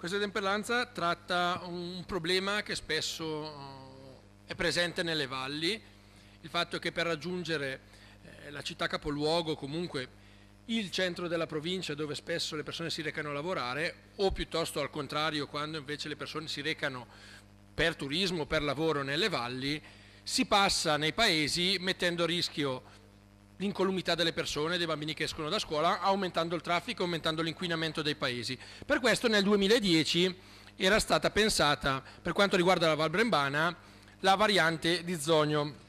Questa temperanza tratta un problema che spesso eh, è presente nelle valli, il fatto che per raggiungere eh, la città capoluogo, comunque il centro della provincia dove spesso le persone si recano a lavorare, o piuttosto al contrario quando invece le persone si recano per turismo, per lavoro nelle valli, si passa nei paesi mettendo a rischio l'incolumità delle persone, dei bambini che escono da scuola, aumentando il traffico, aumentando l'inquinamento dei paesi. Per questo nel 2010 era stata pensata, per quanto riguarda la Val Brembana, la variante di Zogno.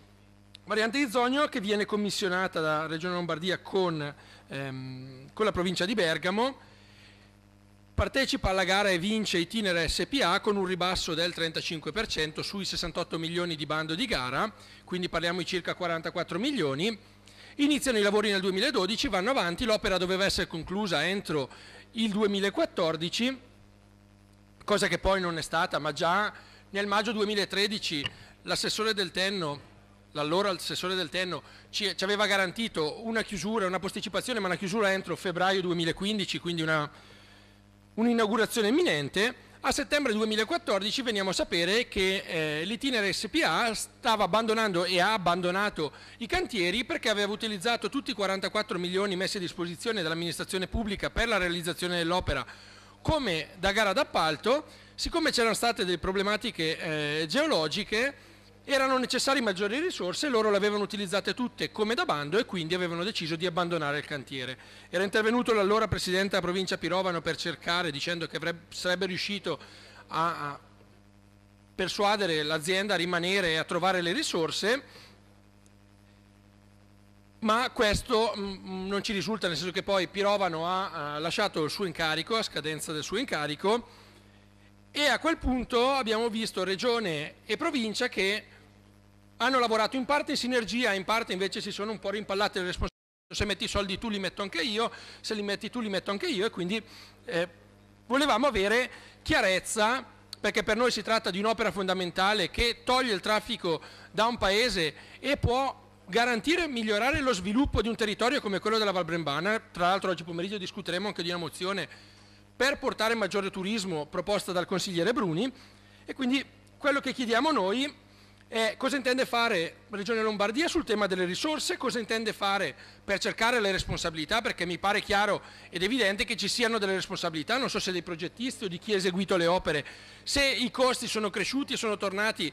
Variante di Zogno che viene commissionata da Regione Lombardia con, ehm, con la provincia di Bergamo, partecipa alla gara e vince Itinere SPA con un ribasso del 35% sui 68 milioni di bando di gara, quindi parliamo di circa 44 milioni Iniziano i lavori nel 2012, vanno avanti, l'opera doveva essere conclusa entro il 2014, cosa che poi non è stata, ma già nel maggio 2013 l'assessore del Tenno l'allora assessore del Tenno ci, ci, aveva garantito una chiusura, una posticipazione, ma una chiusura entro febbraio 2015, quindi un'inaugurazione imminente a settembre 2014 veniamo a sapere che eh, l'Itinere SPA stava abbandonando e ha abbandonato i cantieri perché aveva utilizzato tutti i 44 milioni messi a disposizione dall'amministrazione pubblica per la realizzazione dell'opera come da gara d'appalto, siccome c'erano state delle problematiche eh, geologiche erano necessarie maggiori risorse e loro le avevano utilizzate tutte come da bando e quindi avevano deciso di abbandonare il cantiere. Era intervenuto l'allora presidente della provincia Pirovano per cercare, dicendo che avrebbe, sarebbe riuscito a, a persuadere l'azienda a rimanere e a trovare le risorse ma questo mh, mm, mm, non ci risulta, nel senso che poi Pirovano ha, ha, lasciato il suo incarico, a scadenza del suo incarico, e a quel punto abbiamo visto regione e provincia che hanno lavorato in parte in sinergia, in parte invece si sono un po' rimpallate le responsabilità. Se metti i soldi tu li metto anche io, se li metti tu li metto anche io e quindi eh, volevamo avere chiarezza perché per noi si tratta di un'opera fondamentale che toglie il traffico da un paese e può garantire e migliorare lo sviluppo di un territorio come quello della Val Brembana. Tra l'altro oggi pomeriggio discuteremo anche di una mozione per portare maggiore turismo proposta dal consigliere Bruni e quindi quello che chiediamo noi eh, cosa intende fare Regione Lombardia sul tema delle risorse? Cosa intende fare per cercare le responsabilità? Perché mi pare chiaro ed evidente che ci siano delle responsabilità, non so se dei progettisti o di chi ha eseguito le opere. Se i costi sono cresciuti e sono tornati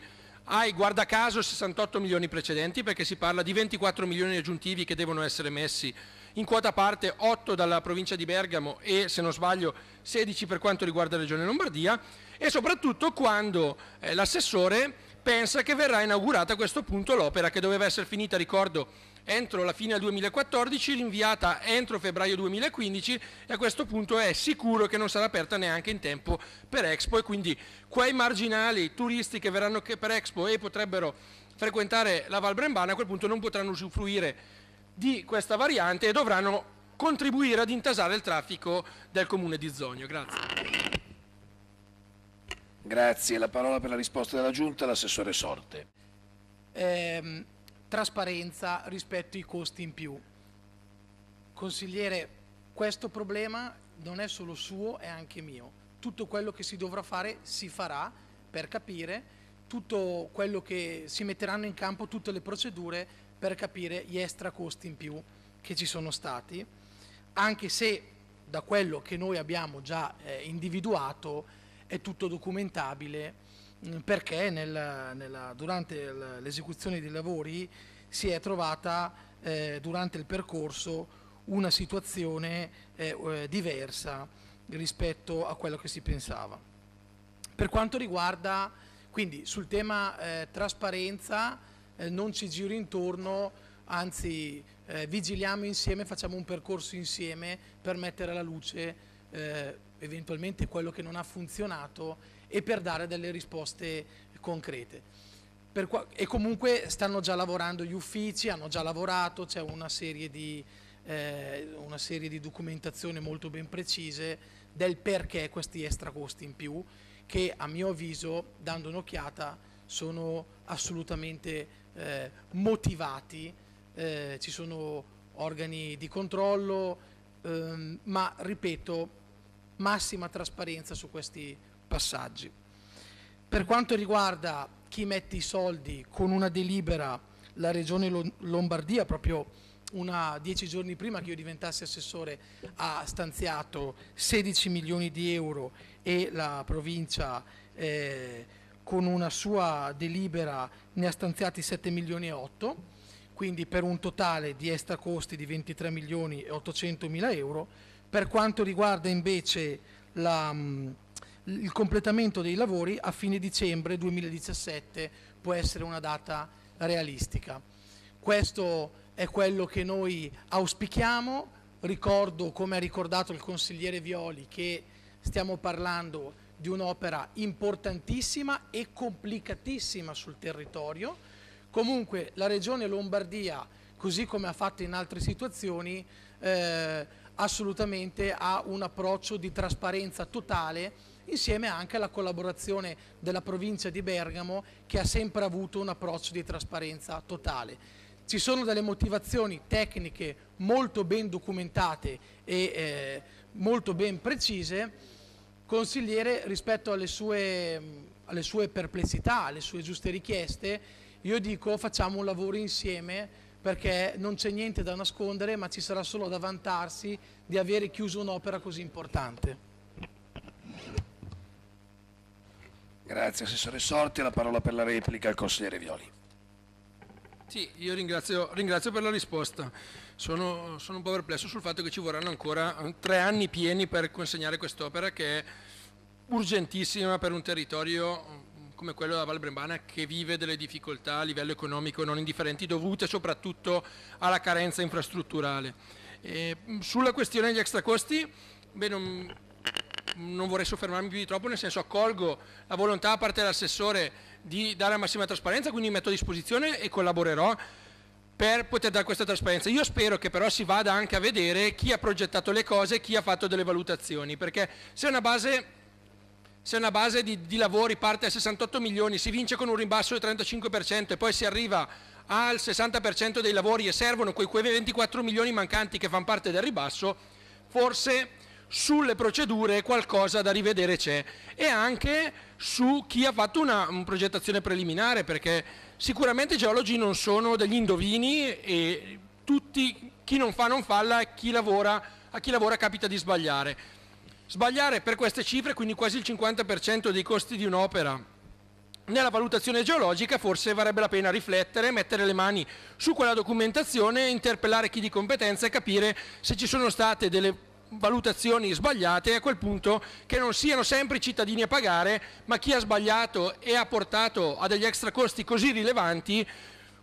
ai, guarda caso, 68 milioni precedenti, perché si parla di 24 milioni aggiuntivi che devono essere messi in quota parte 8 dalla provincia di Bergamo e se non sbaglio 16 per quanto riguarda la Regione Lombardia e soprattutto quando eh, l'assessore pensa che verrà inaugurata a questo punto l'opera che doveva essere finita, ricordo, entro la fine del 2014, rinviata entro febbraio 2015 e a questo punto è sicuro che non sarà aperta neanche in tempo per Expo e quindi quei marginali turisti che verranno per Expo e potrebbero frequentare la Val Brembana a quel punto non potranno usufruire di questa variante e dovranno contribuire ad intasare il traffico del comune di Zogno. Grazie. Grazie. La parola per la risposta della Giunta l'assessore Sorte. Eh, trasparenza rispetto ai costi in più. Consigliere, questo problema non è solo suo, è anche mio. Tutto quello che si dovrà fare si farà per capire, tutto quello che si metteranno in campo, tutte le procedure per capire gli extra costi in più che ci sono stati, anche se da quello che noi abbiamo già eh, individuato è tutto documentabile mm, perché nel, nella, durante l'esecuzione dei lavori si è trovata eh, durante il percorso una situazione eh, eh, diversa rispetto a quello che si pensava. Per quanto riguarda quindi sul tema eh, trasparenza eh, non ci giro intorno, anzi eh, vigiliamo insieme, facciamo un percorso insieme per mettere alla luce eh, eventualmente quello che non ha funzionato e per dare delle risposte concrete. Qua- e comunque stanno già lavorando gli uffici, hanno già lavorato, c'è una serie di, eh, una serie di documentazioni molto ben precise del perché questi extra costi in più che a mio avviso, dando un'occhiata, sono assolutamente eh, motivati, eh, ci sono organi di controllo, ehm, ma ripeto, massima trasparenza su questi passaggi. Per quanto riguarda chi mette i soldi con una delibera, la Regione Lombardia, proprio una, dieci giorni prima che io diventassi assessore, ha stanziato 16 milioni di euro e la provincia eh, con una sua delibera ne ha stanziati 7 milioni e 8 quindi per un totale di extra costi di 23 milioni e 800 mila euro. Per quanto riguarda invece la, mm, il completamento dei lavori a fine dicembre 2017 può essere una data realistica. Questo è quello che noi auspichiamo, ricordo come ha ricordato il consigliere Violi che stiamo parlando di un'opera importantissima e complicatissima sul territorio Comunque la Regione Lombardia, così come ha fatto in altre situazioni, eh, assolutamente ha un approccio di trasparenza totale insieme anche alla collaborazione della provincia di Bergamo che ha sempre avuto un approccio di trasparenza totale. Ci sono delle motivazioni tecniche molto ben documentate e eh, molto ben precise. Consigliere, rispetto alle sue, alle sue perplessità, alle sue giuste richieste, io dico facciamo un lavoro insieme perché non c'è niente da nascondere ma ci sarà solo da vantarsi di avere chiuso un'opera così importante. Grazie Assessore Sorti, la parola per la replica al consigliere Violi. Sì, io ringrazio, ringrazio per la risposta. Sono, sono, un po' perplesso sul fatto che ci vorranno ancora eh, tre anni pieni per consegnare quest'opera che è urgentissima per un territorio come quello della Val Brembana che vive delle difficoltà a livello economico non indifferenti dovute soprattutto alla carenza infrastrutturale. E sulla questione degli extracosti, beh, non, non vorrei soffermarmi più di troppo, nel senso accolgo la volontà da parte dell'assessore di dare la massima trasparenza, quindi mi metto a disposizione e collaborerò per poter dare questa trasparenza. Io spero che però si vada anche a vedere chi ha progettato le cose e chi ha fatto delle valutazioni, perché se è una base se una base di, di, lavori parte a 68 milioni, si vince con un rimbasso del 35% e poi si arriva al 60% dei lavori e servono quei, quei 24 milioni mancanti che fanno parte del ribasso, forse sulle procedure qualcosa da rivedere c'è e anche su chi ha fatto una un progettazione preliminare perché sicuramente i geologi non sono degli indovini e tutti, chi non fa non falla, chi lavora, a chi lavora capita di sbagliare Sbagliare per queste cifre quindi quasi il 50% dei costi di un'opera. Nella valutazione geologica forse varrebbe la pena riflettere, mettere le mani su quella documentazione, interpellare chi di competenza e capire se ci sono state delle valutazioni sbagliate e a quel punto che non siano sempre i cittadini a pagare, ma chi ha sbagliato e ha portato a degli extra costi così rilevanti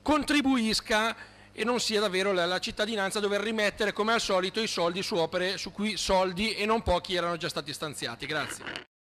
contribuisca e non sia davvero la, la cittadinanza a dover rimettere come al solito i soldi su opere su cui soldi e non pochi erano già stati stanziati. Grazie.